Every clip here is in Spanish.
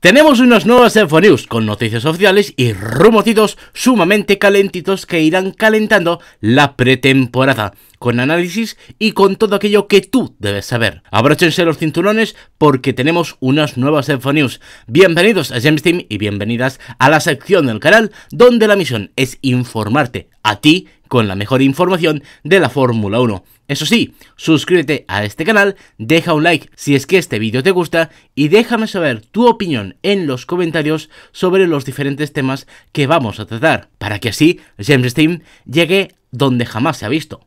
Tenemos unas nuevas News con noticias oficiales y rumores sumamente calentitos que irán calentando la pretemporada, con análisis y con todo aquello que tú debes saber. Abróchense los cinturones porque tenemos unas nuevas News. Bienvenidos a James Team y bienvenidas a la sección del canal donde la misión es informarte a ti con la mejor información de la Fórmula 1. Eso sí, suscríbete a este canal, deja un like si es que este vídeo te gusta y déjame saber tu opinión en los comentarios sobre los diferentes temas que vamos a tratar, para que así James Steam llegue donde jamás se ha visto.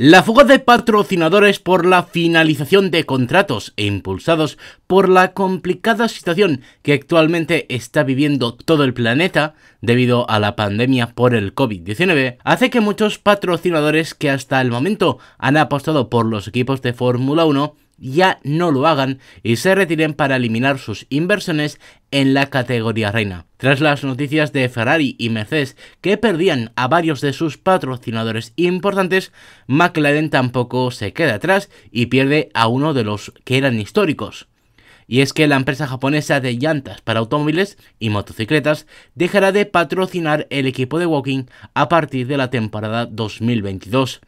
La fuga de patrocinadores por la finalización de contratos e impulsados por la complicada situación que actualmente está viviendo todo el planeta debido a la pandemia por el COVID-19 hace que muchos patrocinadores que hasta el momento han apostado por los equipos de Fórmula 1 ya no lo hagan y se retiren para eliminar sus inversiones en la categoría reina. Tras las noticias de Ferrari y Mercedes que perdían a varios de sus patrocinadores importantes, McLaren tampoco se queda atrás y pierde a uno de los que eran históricos. Y es que la empresa japonesa de llantas para automóviles y motocicletas dejará de patrocinar el equipo de Walking a partir de la temporada 2022.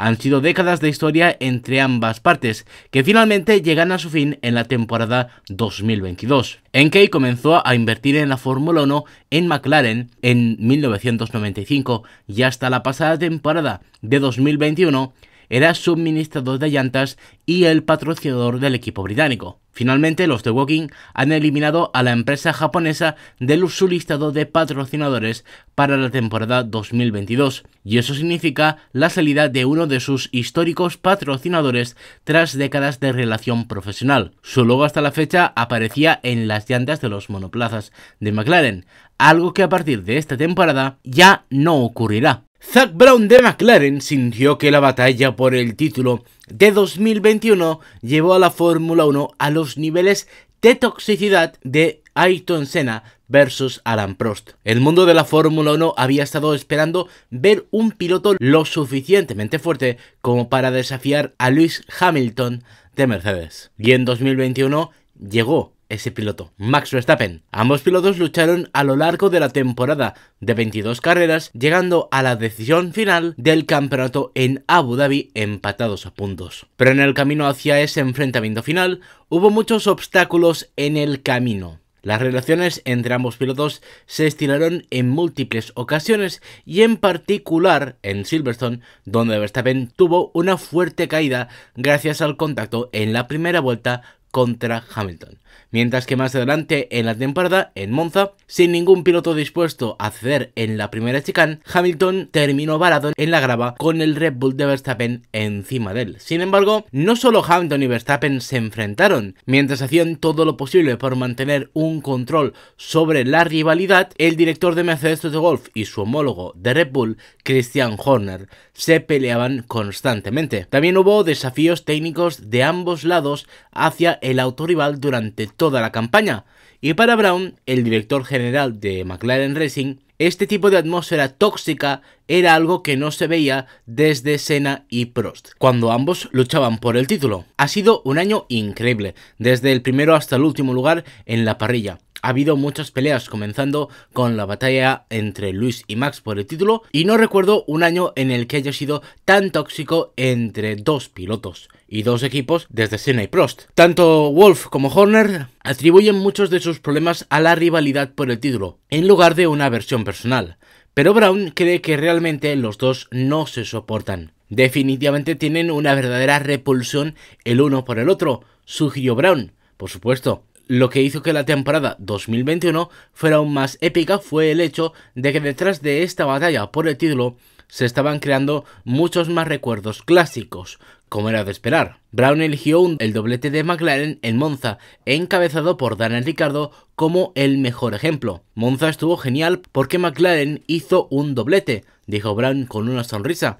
Han sido décadas de historia entre ambas partes, que finalmente llegan a su fin en la temporada 2022. Enkei comenzó a invertir en la Fórmula 1 en McLaren en 1995 y hasta la pasada temporada de 2021 era suministrador de llantas y el patrocinador del equipo británico. Finalmente, los de Walking han eliminado a la empresa japonesa del su listado de patrocinadores para la temporada 2022, y eso significa la salida de uno de sus históricos patrocinadores tras décadas de relación profesional. Su logo hasta la fecha aparecía en las llantas de los monoplazas de McLaren, algo que a partir de esta temporada ya no ocurrirá. Zack Brown de McLaren sintió que la batalla por el título de 2021 llevó a la Fórmula 1 a los niveles de toxicidad de Ayrton Senna versus Alan Prost. El mundo de la Fórmula 1 había estado esperando ver un piloto lo suficientemente fuerte como para desafiar a Lewis Hamilton de Mercedes. Y en 2021 llegó ese piloto, Max Verstappen. Ambos pilotos lucharon a lo largo de la temporada de 22 carreras, llegando a la decisión final del campeonato en Abu Dhabi empatados a puntos. Pero en el camino hacia ese enfrentamiento final, hubo muchos obstáculos en el camino. Las relaciones entre ambos pilotos se estiraron en múltiples ocasiones y en particular en Silverstone, donde Verstappen tuvo una fuerte caída gracias al contacto en la primera vuelta contra Hamilton. Mientras que más adelante en la temporada, en Monza, sin ningún piloto dispuesto a ceder en la primera chicane, Hamilton terminó varado en la grava con el Red Bull de Verstappen encima de él. Sin embargo, no solo Hamilton y Verstappen se enfrentaron, mientras hacían todo lo posible por mantener un control sobre la rivalidad, el director de Mercedes de Golf y su homólogo de Red Bull, Christian Horner, se peleaban constantemente. También hubo desafíos técnicos de ambos lados hacia el autorival durante toda la campaña, y para Brown, el director general de McLaren Racing, este tipo de atmósfera tóxica era algo que no se veía desde Senna y Prost, cuando ambos luchaban por el título. Ha sido un año increíble, desde el primero hasta el último lugar en la parrilla ha habido muchas peleas, comenzando con la batalla entre Luis y Max por el título, y no recuerdo un año en el que haya sido tan tóxico entre dos pilotos y dos equipos desde Senna y Prost. Tanto Wolf como Horner atribuyen muchos de sus problemas a la rivalidad por el título, en lugar de una versión personal, pero Brown cree que realmente los dos no se soportan. Definitivamente tienen una verdadera repulsión el uno por el otro, sugirió Brown, por supuesto. Lo que hizo que la temporada 2021 fuera aún más épica fue el hecho de que detrás de esta batalla por el título se estaban creando muchos más recuerdos clásicos, como era de esperar. Brown eligió el doblete de McLaren en Monza, encabezado por Daniel Ricardo como el mejor ejemplo. Monza estuvo genial porque McLaren hizo un doblete, dijo Brown con una sonrisa.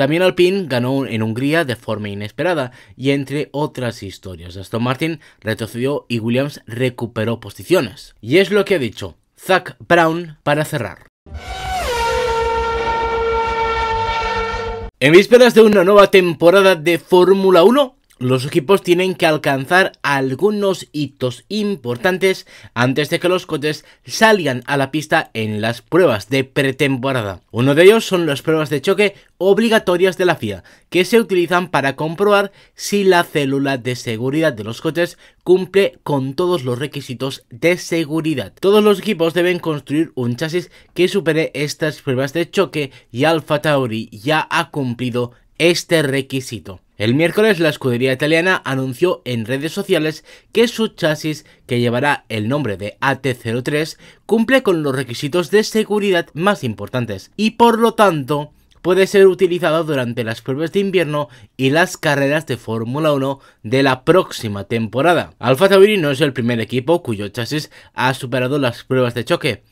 También Alpine ganó en Hungría de forma inesperada y entre otras historias, Aston Martin retrocedió y Williams recuperó posiciones. Y es lo que ha dicho Zach Brown para cerrar. En vísperas de una nueva temporada de Fórmula 1, los equipos tienen que alcanzar algunos hitos importantes antes de que los coches salgan a la pista en las pruebas de pretemporada. Uno de ellos son las pruebas de choque obligatorias de la FIA, que se utilizan para comprobar si la célula de seguridad de los coches cumple con todos los requisitos de seguridad. Todos los equipos deben construir un chasis que supere estas pruebas de choque y Alfa Tauri ya ha cumplido este requisito. El miércoles la escudería italiana anunció en redes sociales que su chasis, que llevará el nombre de AT03, cumple con los requisitos de seguridad más importantes y por lo tanto puede ser utilizado durante las pruebas de invierno y las carreras de Fórmula 1 de la próxima temporada. Alfa Tauri no es el primer equipo cuyo chasis ha superado las pruebas de choque.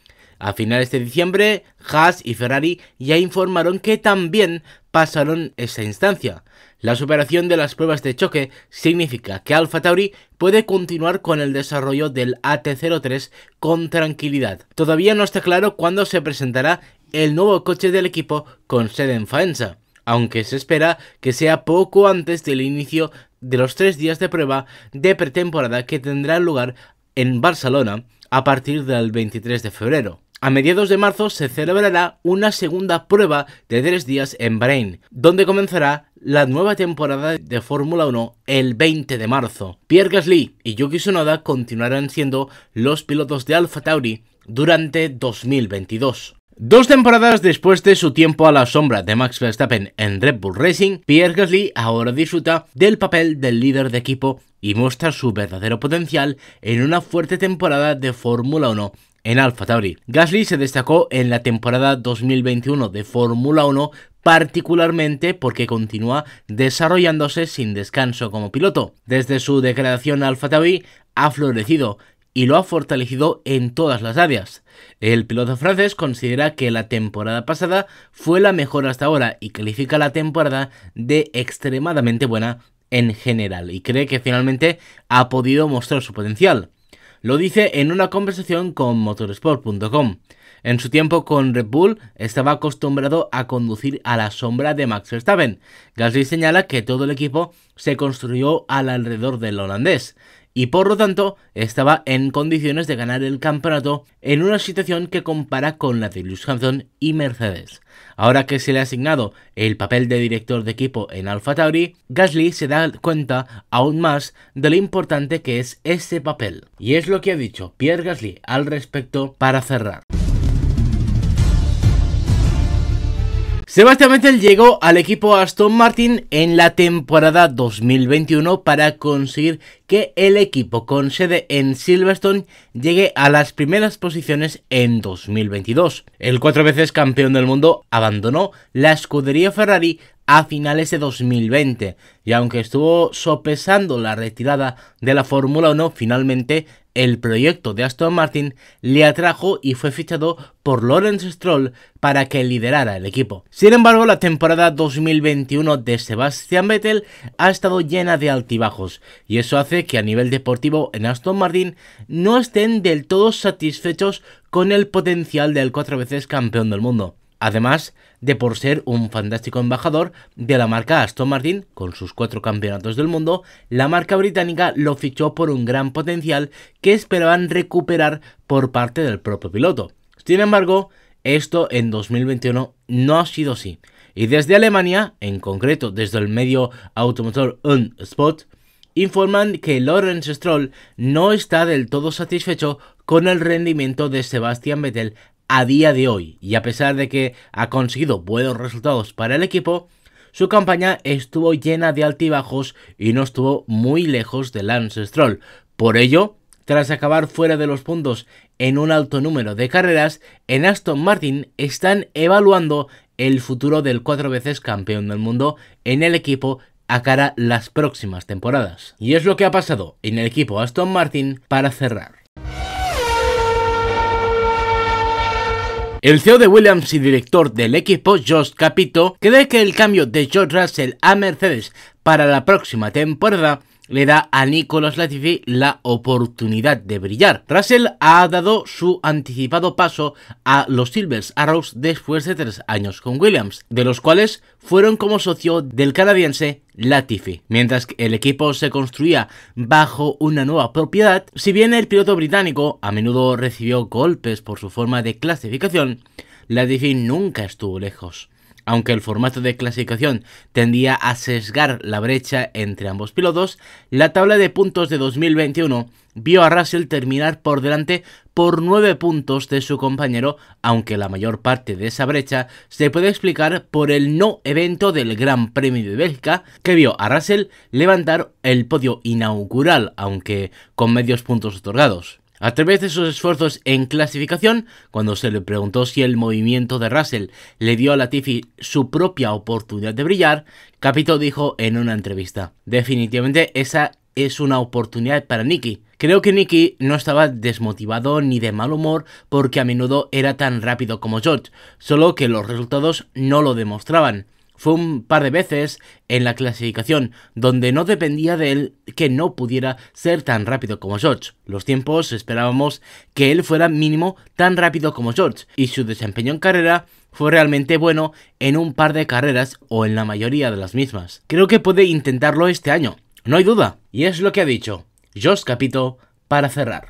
A finales de diciembre, Haas y Ferrari ya informaron que también pasaron esa instancia. La superación de las pruebas de choque significa que Alfa Tauri puede continuar con el desarrollo del AT-03 con tranquilidad. Todavía no está claro cuándo se presentará el nuevo coche del equipo con sede en Faenza, aunque se espera que sea poco antes del inicio de los tres días de prueba de pretemporada que tendrá lugar en Barcelona a partir del 23 de febrero. A mediados de marzo se celebrará una segunda prueba de tres días en Bahrein, donde comenzará la nueva temporada de Fórmula 1 el 20 de marzo. Pierre Gasly y Yuki Tsunoda continuarán siendo los pilotos de Alfa Tauri durante 2022. Dos temporadas después de su tiempo a la sombra de Max Verstappen en Red Bull Racing, Pierre Gasly ahora disfruta del papel del líder de equipo y muestra su verdadero potencial en una fuerte temporada de Fórmula 1 en AlphaTauri, Gasly se destacó en la temporada 2021 de Fórmula 1 particularmente porque continúa desarrollándose sin descanso como piloto. Desde su degradación a Alfa Tauri ha florecido y lo ha fortalecido en todas las áreas. El piloto francés considera que la temporada pasada fue la mejor hasta ahora y califica la temporada de extremadamente buena en general y cree que finalmente ha podido mostrar su potencial. Lo dice en una conversación con motorsport.com. En su tiempo con Red Bull estaba acostumbrado a conducir a la sombra de Max Verstappen. Gasly señala que todo el equipo se construyó alrededor del holandés y por lo tanto estaba en condiciones de ganar el campeonato en una situación que compara con la de Lewis Hamilton y Mercedes. Ahora que se le ha asignado el papel de director de equipo en Alfa Tauri, Gasly se da cuenta aún más de lo importante que es ese papel. Y es lo que ha dicho Pierre Gasly al respecto para cerrar. Sebastián Vettel llegó al equipo Aston Martin en la temporada 2021 para conseguir que el equipo con sede en Silverstone llegue a las primeras posiciones en 2022. El cuatro veces campeón del mundo abandonó la escudería Ferrari a finales de 2020 y aunque estuvo sopesando la retirada de la Fórmula 1 finalmente el proyecto de Aston Martin le atrajo y fue fichado por Lawrence Stroll para que liderara el equipo. Sin embargo, la temporada 2021 de Sebastian Vettel ha estado llena de altibajos y eso hace que a nivel deportivo en Aston Martin no estén del todo satisfechos con el potencial del cuatro veces campeón del mundo. Además, de por ser un fantástico embajador de la marca Aston Martin con sus cuatro campeonatos del mundo, la marca británica lo fichó por un gran potencial que esperaban recuperar por parte del propio piloto. Sin embargo, esto en 2021 no ha sido así. Y desde Alemania, en concreto desde el medio automotor Unspot, informan que Lorenz Stroll no está del todo satisfecho con el rendimiento de Sebastian Vettel a día de hoy, y a pesar de que ha conseguido buenos resultados para el equipo, su campaña estuvo llena de altibajos y no estuvo muy lejos de Lance Stroll. Por ello, tras acabar fuera de los puntos en un alto número de carreras, en Aston Martin están evaluando el futuro del cuatro veces campeón del mundo en el equipo a cara las próximas temporadas. Y es lo que ha pasado en el equipo Aston Martin para cerrar. El CEO de Williams y director del equipo, Josh Capito, cree que el cambio de George Russell a Mercedes para la próxima temporada le da a Nicolas Latifi la oportunidad de brillar. Russell ha dado su anticipado paso a los Silver Arrows después de tres años con Williams, de los cuales fueron como socio del canadiense Latifi. Mientras que el equipo se construía bajo una nueva propiedad, si bien el piloto británico a menudo recibió golpes por su forma de clasificación, Latifi nunca estuvo lejos. Aunque el formato de clasificación tendía a sesgar la brecha entre ambos pilotos, la tabla de puntos de 2021 vio a Russell terminar por delante por 9 puntos de su compañero, aunque la mayor parte de esa brecha se puede explicar por el no evento del Gran Premio de Bélgica, que vio a Russell levantar el podio inaugural, aunque con medios puntos otorgados. A través de sus esfuerzos en clasificación, cuando se le preguntó si el movimiento de Russell le dio a Latifi su propia oportunidad de brillar, Capito dijo en una entrevista, definitivamente esa es una oportunidad para Nicky. Creo que Nicky no estaba desmotivado ni de mal humor porque a menudo era tan rápido como George, solo que los resultados no lo demostraban. Fue un par de veces en la clasificación donde no dependía de él que no pudiera ser tan rápido como George. Los tiempos esperábamos que él fuera mínimo tan rápido como George y su desempeño en carrera fue realmente bueno en un par de carreras o en la mayoría de las mismas. Creo que puede intentarlo este año, no hay duda. Y es lo que ha dicho Josh Capito para cerrar.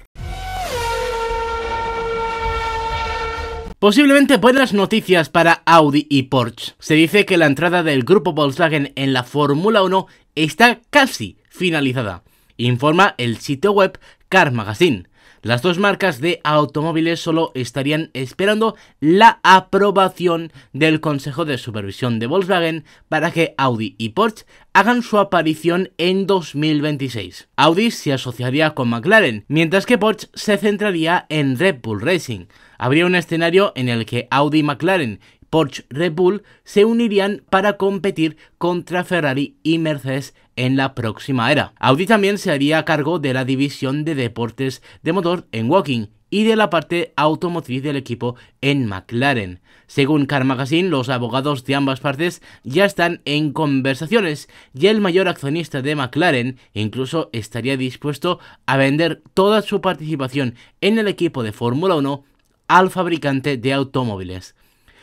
Posiblemente buenas noticias para Audi y Porsche. Se dice que la entrada del grupo Volkswagen en la Fórmula 1 está casi finalizada, informa el sitio web Car Magazine. Las dos marcas de automóviles solo estarían esperando la aprobación del Consejo de Supervisión de Volkswagen para que Audi y Porsche hagan su aparición en 2026. Audi se asociaría con McLaren, mientras que Porsche se centraría en Red Bull Racing. Habría un escenario en el que Audi, McLaren Porsche Red Bull se unirían para competir contra Ferrari y Mercedes en la próxima era. Audi también se haría cargo de la división de deportes de motor en Woking y de la parte automotriz del equipo en McLaren. Según Car Magazine, los abogados de ambas partes ya están en conversaciones y el mayor accionista de McLaren incluso estaría dispuesto a vender toda su participación en el equipo de Fórmula 1 al fabricante de automóviles.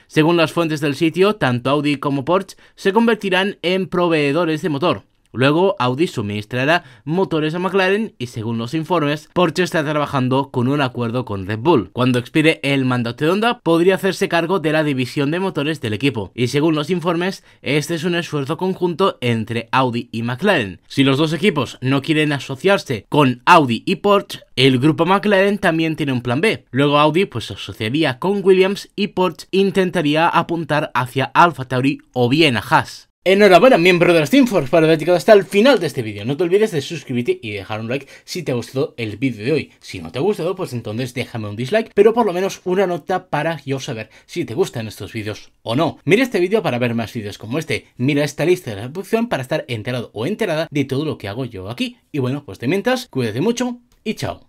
Según las fuentes del sitio, tanto Audi como Porsche se convertirán en proveedores de motor. Luego, Audi suministrará motores a McLaren y según los informes, Porsche está trabajando con un acuerdo con Red Bull. Cuando expire el mandato de Honda, podría hacerse cargo de la división de motores del equipo. Y según los informes, este es un esfuerzo conjunto entre Audi y McLaren. Si los dos equipos no quieren asociarse con Audi y Porsche, el grupo McLaren también tiene un plan B. Luego Audi pues se asociaría con Williams y Porsche intentaría apuntar hacia Alfa Tauri o bien a Haas. Enhorabuena miembro de los Force para haber llegado hasta el final de este vídeo. No te olvides de suscribirte y dejar un like si te ha gustado el vídeo de hoy. Si no te ha gustado, pues entonces déjame un dislike, pero por lo menos una nota para yo saber si te gustan estos vídeos o no. Mira este vídeo para ver más vídeos como este. Mira esta lista de reproducción para estar enterado o enterada de todo lo que hago yo aquí. Y bueno, pues de mientras, cuídate mucho y chao.